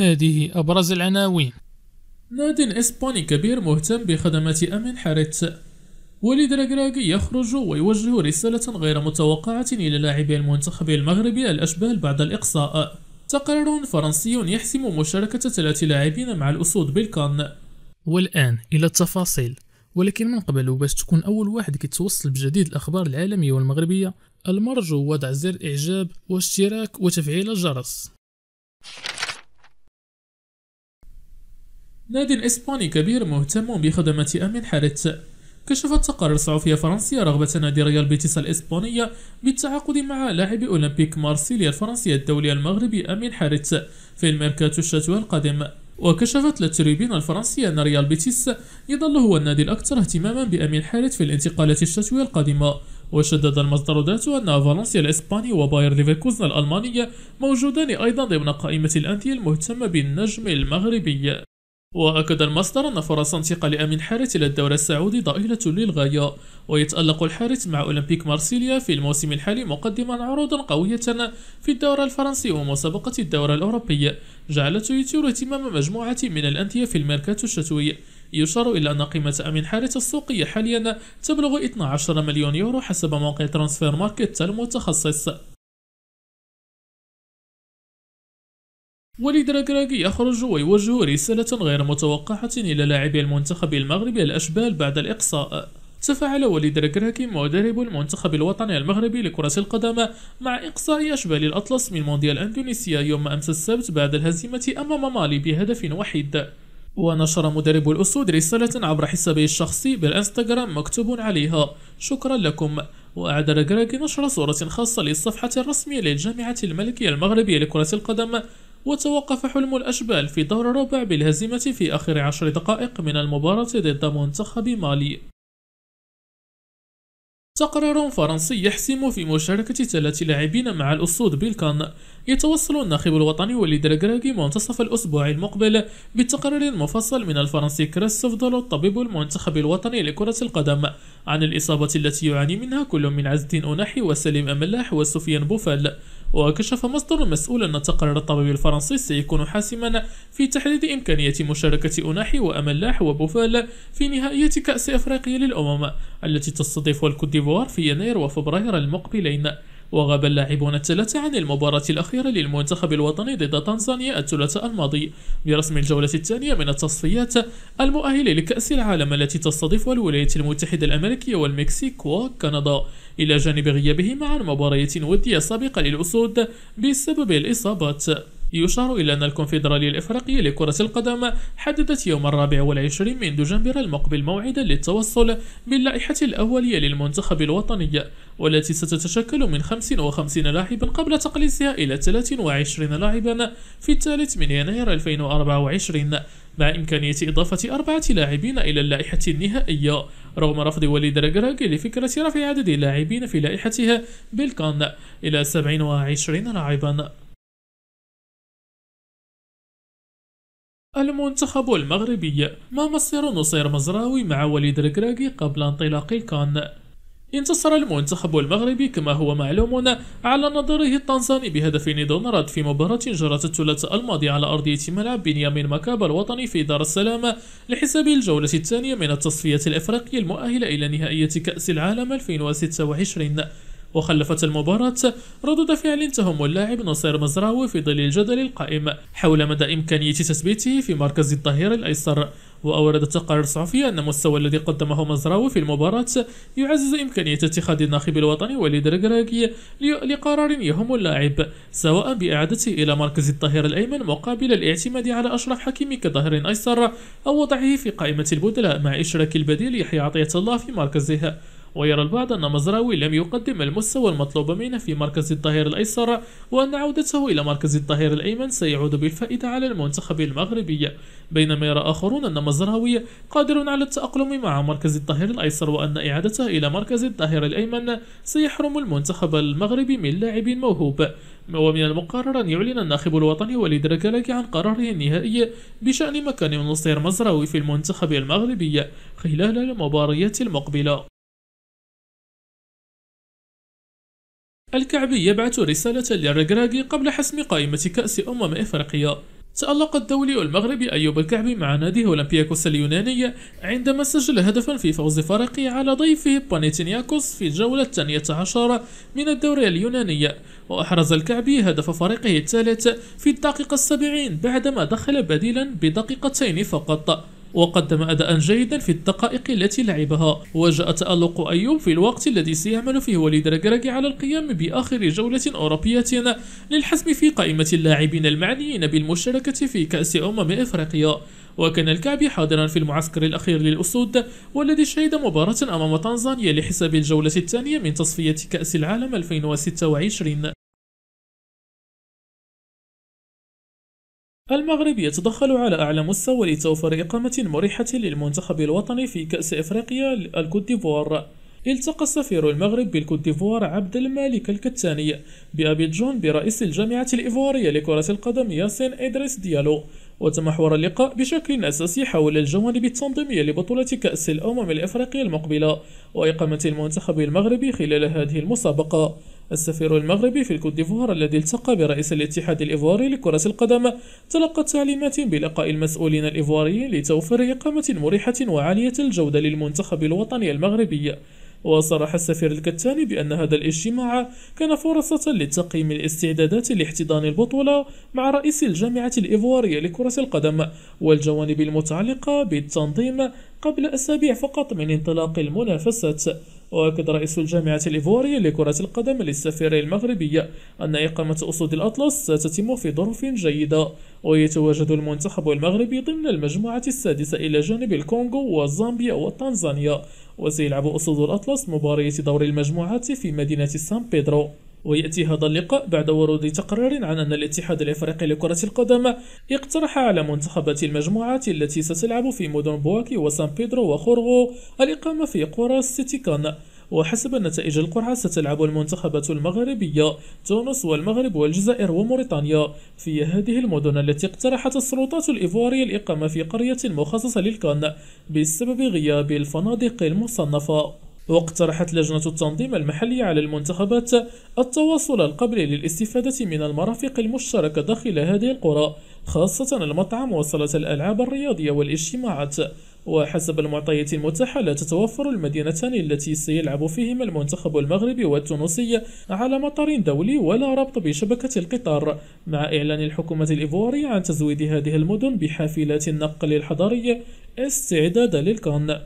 هذه أبرز العناوين ناد إسباني كبير مهتم بخدمات أمن حرت وليد راكراكي يخرج ويوجه رسالة غير متوقعة إلى لاعبي المنتخب المغربي الأشبال بعد الإقصاء تقرير فرنسي يحسم مشاركة ثلاث لاعبين مع الأسود بالكان والآن إلى التفاصيل ولكن من قبل وباش تكون أول واحد كيتوصل بجديد الأخبار العالمية والمغربية المرجو وضع زر إعجاب واشتراك وتفعيل الجرس you نادي إسباني كبير مهتم بخدمة أمين حارت كشفت تقارير صحفية فرنسية رغبة نادي ريال بيتيس الإسبانية بالتعاقد مع لاعب أولمبيك مارسيليا الفرنسي الدولي المغربي أمين حارث في الميركاتو الشتوى القادم وكشفت للتريبيون الفرنسية أن ريال بيتيس يظل هو النادي الأكثر اهتماما بأمين حارث في الانتقالات الشتوية القادمة وشدد المصدر ذاته أن فالنسيا الإسباني وباير ليفركوزن الألمانية موجودان أيضا ضمن قائمة الأندية المهتمة بالنجم المغربي وأكد المصدر أن فرص انتقال أمين حارث إلى الدوري السعودي ضئيلة للغاية ويتألق الحارث مع أولمبيك مارسيليا في الموسم الحالي مقدما عروضا قوية في الدورة الفرنسي ومسابقة الدورة الأوروبية جعلته يثير اهتمام مجموعة من الأندية في الميركاتو الشتوي يشار إلى أن قيمة أمين حارث السوقية حاليا تبلغ 12 مليون يورو حسب موقع ترانسفير ماركت المتخصص وليد راكراكي يخرج ويوجه رسالة غير متوقعة إلى لاعبي المنتخب المغربي الأشبال بعد الإقصاء تفاعل وليد راكراكي مدرب المنتخب الوطني المغربي لكرة القدم مع إقصاء أشبال الأطلس من مونديال أندونيسيا يوم أمس السبت بعد الهزيمة أمام مالي بهدف وحيد ونشر مدرب الأسود رسالة عبر حسابه الشخصي بالإنستغرام مكتوب عليها شكرا لكم وأعد راكراكي نشر صورة خاصة للصفحة الرسمية للجامعة الملكية المغربية لكرة القدم وتوقف حلم الأشبال في دور الربع بالهزيمة في آخر عشر دقائق من المباراة ضد منتخب مالي تقرير فرنسي يحسم في مشاركة ثلاث لاعبين مع الأسود بيلكان يتوصل الناخب الوطني وليد الكراكي منتصف الأسبوع المقبل بتقرير مفصل من الفرنسي كريستوف دولو الطبيب المنتخب الوطني لكرة القدم عن الإصابة التي يعاني منها كل من عز أناحي وسليم أملاح وسفيان بوفال وكشف مصدر مسؤول أن تقرير الطبيب الفرنسي سيكون حاسما في تحديد إمكانية مشاركة أناحي وأملاح وبوفال في نهائية كأس أفريقيا للأمم التي تستضيفها الكوت ديفوار في يناير وفبراير المقبلين وغاب اللاعبون الثلاثة عن المباراة الأخيرة للمنتخب الوطني ضد تنزانيا الثلاثاء الماضي برسم الجولة الثانية من التصفيات المؤهلة لكأس العالم التي تستضيفها الولايات المتحدة الأمريكية والمكسيك وكندا إلى جانب غيابه عن مباريات ودية سابقة للأسود بسبب الإصابات يشار إلى أن الكونفدرالية الإفريقية لكرة القدم حددت يوم الرابع والعشرين من دجنبر المقبل موعدا للتوصل باللائحة الأولية للمنتخب الوطني والتي ستتشكل من 55 لاعبا قبل تقليصها إلى 23 لاعبا في الثالث من يناير 2024 مع إمكانية إضافة أربعة لاعبين إلى اللائحة النهائية رغم رفض وليد رجراجي لفكرة رفع عدد اللاعبين في لائحتها بالكان إلى 27 لاعبا المنتخب المغربي ما مصير نصير مزراوي مع وليد الكراكي قبل انطلاق الكان انتصر المنتخب المغربي كما هو معلوم على نظيره التنزاني بهدف دون رد في مباراة جرت الثلاثاء الماضي على أرضية ملعب بنيامين مكابا الوطني في دار السلام لحساب الجولة الثانية من التصفية الإفريقية المؤهلة إلى نهائية كأس العالم 2026 وخلفت المباراة ردود فعل تهم اللاعب نصير مزراوي في ظل الجدل القائم حول مدى إمكانية تثبيته في مركز الظهير الأيسر وأورد التقارير الصحفية أن المستوى الذي قدمه مزراوي في المباراة يعزز إمكانية اتخاذ الناخب الوطني وليد ركراكي لقرار يهم اللاعب سواء بإعادته إلى مركز الظهير الأيمن مقابل الاعتماد على أشرف حكيمي كظهير أيسر أو وضعه في قائمة البدلاء مع إشراك البديل يحيى عطية الله في مركزه ويرى البعض أن مزراوي لم يقدم المستوى المطلوب منه في مركز الظهير الأيسر وأن عودته إلى مركز الظهير الأيمن سيعود بالفائدة على المنتخب المغربي بينما يرى آخرون أن مزراوي قادر على التأقلم مع مركز الظهير الأيسر وأن إعادته إلى مركز الظهير الأيمن سيحرم المنتخب المغربي من لاعب موهوب ومن المقرر أن يعلن الناخب الوطني وليد ركالك عن قراره النهائي بشأن مكان نصير مزراوي في المنتخب المغربي خلال المباريات المقبلة الكعبي يبعث رسالة للرقراقي قبل حسم قائمة كأس أمم إفريقيا تألق الدولي المغربي أيوب الكعبي مع ناديه أولمبياكوس اليوناني عندما سجل هدفا في فوز فريقه على ضيفه بانيتينياكوس في الجولة الثانية عشرة من الدوري اليوناني وأحرز الكعبي هدف فريقه الثالث في الدقيقة السبعين بعدما دخل بديلا بدقيقتين فقط وقدم أداء جيدا في الدقائق التي لعبها وجاء تألق أيوب في الوقت الذي سيعمل فيه وليد ركراكي على القيام بآخر جولة أوروبية للحسم في قائمة اللاعبين المعنيين بالمشاركة في كأس أمم إفريقيا وكان الكعبي حاضرا في المعسكر الأخير للأسود والذي شهد مباراة أمام تنزانيا لحساب الجولة الثانية من تصفية كأس العالم 2026 المغرب يتدخل على أعلى مستوى لتوفر إقامة مريحة للمنتخب الوطني في كأس إفريقيا الكوت ديفوار التقى السفير المغرب بالكوت ديفوار عبد المالك الكتاني بأبيجون برئيس الجامعة الإيفوارية لكرة القدم ياسين إدريس ديالو وتمحور اللقاء بشكل أساسي حول الجوانب التنظيمية لبطولة كأس الأمم الإفريقية المقبلة وإقامة المنتخب المغربي خلال هذه المسابقة السفير المغربي في الكوت ديفوار الذي التقى برئيس الاتحاد الإيفواري لكرة القدم تلقى تعليمات بلقاء المسؤولين الإيفواريين لتوفير إقامة مريحة وعالية الجودة للمنتخب الوطني المغربي وصرح السفير الكتاني بأن هذا الاجتماع كان فرصة لتقييم الاستعدادات لاحتضان البطولة مع رئيس الجامعة الإيفوارية لكرة القدم والجوانب المتعلقة بالتنظيم قبل أسابيع فقط من انطلاق المنافسات وأكد رئيس الجامعة الإيفورية لكرة القدم للسفير المغربية أن إقامة أسود الأطلس ستتم في ظروف جيدة ويتواجد المنتخب المغربي ضمن المجموعة السادسة إلى جانب الكونغو وزامبيا وتنزانيا وسيلعب أسود الأطلس مباراة دور المجموعات في مدينة سان بيدرو ويأتي هذا اللقاء بعد ورود تقرير عن أن الاتحاد الإفريقي لكرة القدم اقترح على منتخبات المجموعات التي ستلعب في مدن بواكي وسان بيدرو وخورغو الإقامة في قرى ستيكان وحسب نتائج القرعة ستلعب المنتخبات المغربية تونس والمغرب والجزائر وموريتانيا في هذه المدن التي اقترحت السلطات الإيفوارية الإقامة في قرية مخصصة للكان بسبب غياب الفنادق المصنفة واقترحت لجنة التنظيم المحلي على المنتخبات التواصل القبلي للاستفادة من المرافق المشتركة داخل هذه القرى خاصة المطعم وصالة الألعاب الرياضية والاجتماعات وحسب المعطيات المتاحة لا تتوفر المدينتان التي سيلعب فيهما المنتخب المغربي والتونسي على مطار دولي ولا ربط بشبكة القطار مع إعلان الحكومة الإيفوارية عن تزويد هذه المدن بحافلات النقل الحضري استعدادا للكان